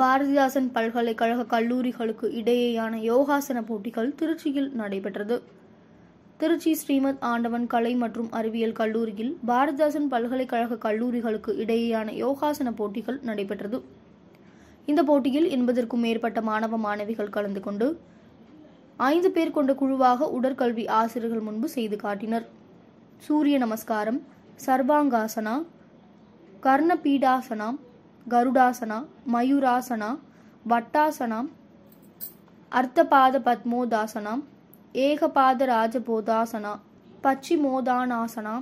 பாரதிதாசன் பல்கலைக்கழக கல்லூரிகளுக்கு இடையேயான யோகாசன போட்டிகள் திருச்சியில் நடைபெற்றது திருச்சி ஸ்ரீமத் ஆண்டவன் கலை மற்றும் அறிவியல் கல்லூரியில் பாரதிதாசன் பல்கலைக்கழக கல்லூரிகளுக்கு இடையேயான யோகாசன போட்டிகள் நடைபெற்றது இந்த போட்டியில் எண்பதற்கும் மேற்பட்ட மாணவ மாணவிகள் கலந்து கொண்டு ஐந்து பேர் கொண்ட குழுவாக உடற்கல்வி ஆசிரியர்கள் முன்பு செய்து காட்டினர் சூரிய நமஸ்காரம் சர்வாங்காசனா கர்ணபீடாசனா கருடாசனா மயூராசனா வட்டாசனாம் அர்த்தபாத பத்மோதாசனாம் ஏகபாத ராஜபோதாசனா பச்சிமோதானாசனா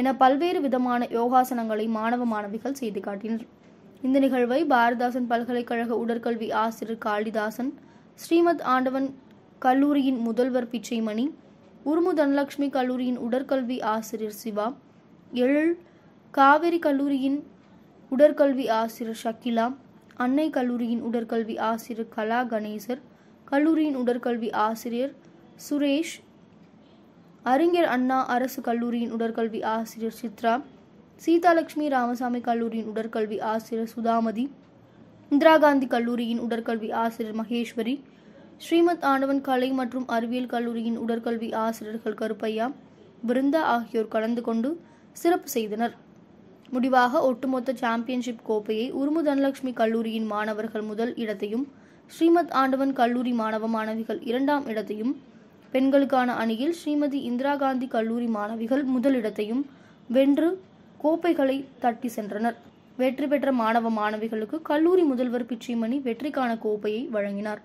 என பல்வேறு விதமான யோகாசனங்களை மாணவ மாணவிகள் செய்து காட்டினர் இந்த நிகழ்வை பாரதாசன் பல்கலைக்கழக உடற்கல்வி ஆசிரியர் காளிதாசன் ஸ்ரீமத் ஆண்டவன் கல்லூரியின் முதல்வர் பிச்சைமணி உருமு தனலட்சுமி கல்லூரியின் உடற்கல்வி ஆசிரியர் சிவா எழில் காவிரி கல்லூரியின் உடற்கல்வி ஆசிரியர் ஷக்கிலா அன்னை கல்லூரியின் உடற்கல்வி ஆசிரியர் கலா கணேசர் கல்லூரியின் உடற்கல்வி ஆசிரியர் சுரேஷ் அறிஞர் அண்ணா அரசு கல்லூரியின் உடற்கல்வி ஆசிரியர் சித்ரா சீதாலட்சுமி ராமசாமி கல்லூரியின் உடற்கல்வி ஆசிரியர் சுதாமதி இந்திரா காந்தி கல்லூரியின் உடற்கல்வி ஆசிரியர் மகேஸ்வரி ஸ்ரீமத் ஆண்டவன் கலை மற்றும் அறிவியல் கல்லூரியின் உடற்கல்வி ஆசிரியர்கள் கருப்பையா பிருந்தா ஆகியோர் கலந்து கொண்டு சிறப்பு செய்தனர் முடிவாக ஒட்டுமொத்த சாம்பியன்ஷிப் கோப்பையை உருமு தனலட்சுமி கல்லூரியின் மாணவர்கள் முதல் இடத்தையும் ஸ்ரீமத் ஆண்டவன் கல்லூரி மாணவ மாணவிகள் இரண்டாம் இடத்தையும் பெண்களுக்கான அணியில் ஸ்ரீமதி இந்திரா காந்தி கல்லூரி மாணவிகள் முதலிடத்தையும் வென்று கோப்பைகளை தட்டி சென்றனர் வெற்றி பெற்ற மாணவ மாணவிகளுக்கு கல்லூரி முதல்வர் பிச்சிமணி வெற்றிக்கான கோப்பையை வழங்கினார்